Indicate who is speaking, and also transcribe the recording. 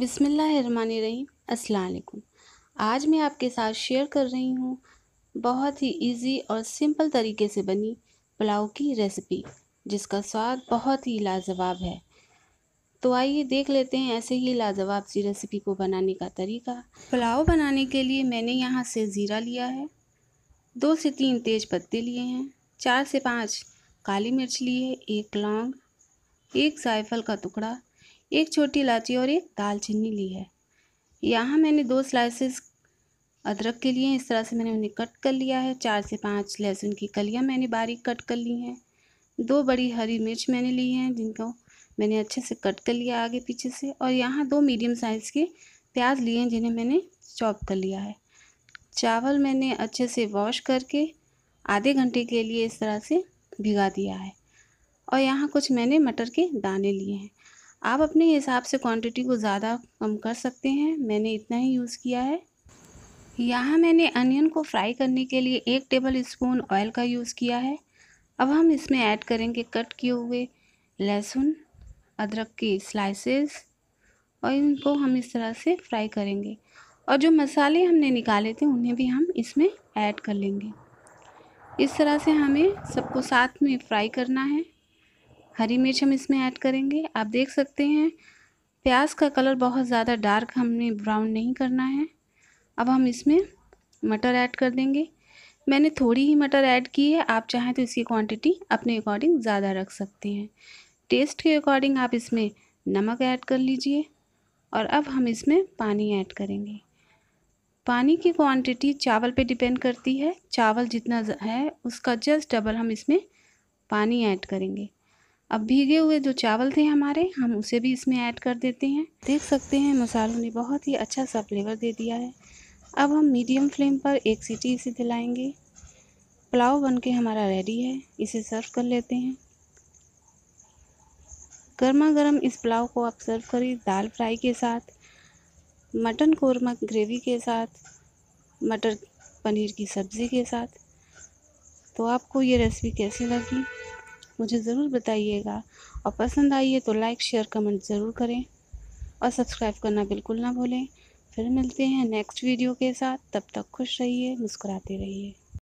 Speaker 1: बिसमीम् अस्सलाम आज मैं आपके साथ शेयर कर रही हूँ बहुत ही इजी और सिंपल तरीके से बनी पुलाव की रेसिपी जिसका स्वाद बहुत ही लाजवाब है तो आइए देख लेते हैं ऐसे ही लाजवाब सी रेसिपी को बनाने का तरीका पुलाव बनाने के लिए मैंने यहाँ से ज़ीरा लिया है दो से तीन तेज पत्ते लिए हैं चार से पाँच काली मिर्च ली है एक लौंग एक जायफल का टुकड़ा एक छोटी इलायची और एक दालचीनी ली है यहाँ मैंने दो स्लाइसेस अदरक के लिए इस तरह से मैंने उन्हें कट कर लिया है चार से पाँच लहसुन की कलियाँ मैंने बारीक कट कर ली हैं दो बड़ी हरी मिर्च मैंने ली हैं जिनको मैंने अच्छे से कट कर लिया आगे पीछे से और यहाँ दो मीडियम साइज़ के प्याज लिए हैं जिन्हें मैंने चॉप कर लिया है चावल मैंने अच्छे से वॉश करके आधे घंटे के लिए इस तरह से भिगा दिया है और यहाँ कुछ मैंने मटर के दाने लिए हैं आप अपने हिसाब से क्वांटिटी को ज़्यादा कम कर सकते हैं मैंने इतना ही यूज़ किया है यहाँ मैंने अनियन को फ्राई करने के लिए एक टेबल स्पून ऑयल का यूज़ किया है अब हम इसमें ऐड करेंगे कट किए हुए लहसुन अदरक की स्लाइसेस और इनको हम इस तरह से फ्राई करेंगे और जो मसाले हमने निकाले थे उन्हें भी हम इसमें ऐड कर लेंगे इस तरह से हमें सबको साथ में फ्राई करना है हरी मिर्च हम इसमें ऐड करेंगे आप देख सकते हैं प्याज का कलर बहुत ज़्यादा डार्क हमने ब्राउन नहीं करना है अब हम इसमें मटर ऐड कर देंगे मैंने थोड़ी ही मटर ऐड की है आप चाहें तो इसकी क्वांटिटी अपने अकॉर्डिंग ज़्यादा रख सकते हैं टेस्ट के अकॉर्डिंग आप इसमें नमक ऐड कर लीजिए और अब हम इसमें पानी ऐड करेंगे पानी की क्वांटिटी चावल पे डिपेंड करती है चावल जितना है उसका जस्ट डबल हम इसमें पानी ऐड करेंगे अब भीगे हुए जो चावल थे हमारे हम उसे भी इसमें ऐड कर देते हैं देख सकते हैं मसालों ने बहुत ही अच्छा सा फ्लेवर दे दिया है अब हम मीडियम फ्लेम पर एक सीटी इसे दिलाएंगे पुलाव बनके हमारा रेडी है इसे सर्व कर लेते हैं गर्मा गर्म इस पुलाव को आप सर्व करिए दाल फ्राई के साथ मटन कोरमा ग्रेवी के साथ मटर पनीर की सब्ज़ी के साथ तो आपको ये रेसिपी कैसी लगी मुझे ज़रूर बताइएगा और पसंद आई है तो लाइक शेयर कमेंट ज़रूर करें और सब्सक्राइब करना बिल्कुल ना भूलें फिर मिलते हैं नेक्स्ट वीडियो के साथ तब तक खुश रहिए मुस्कुराते रहिए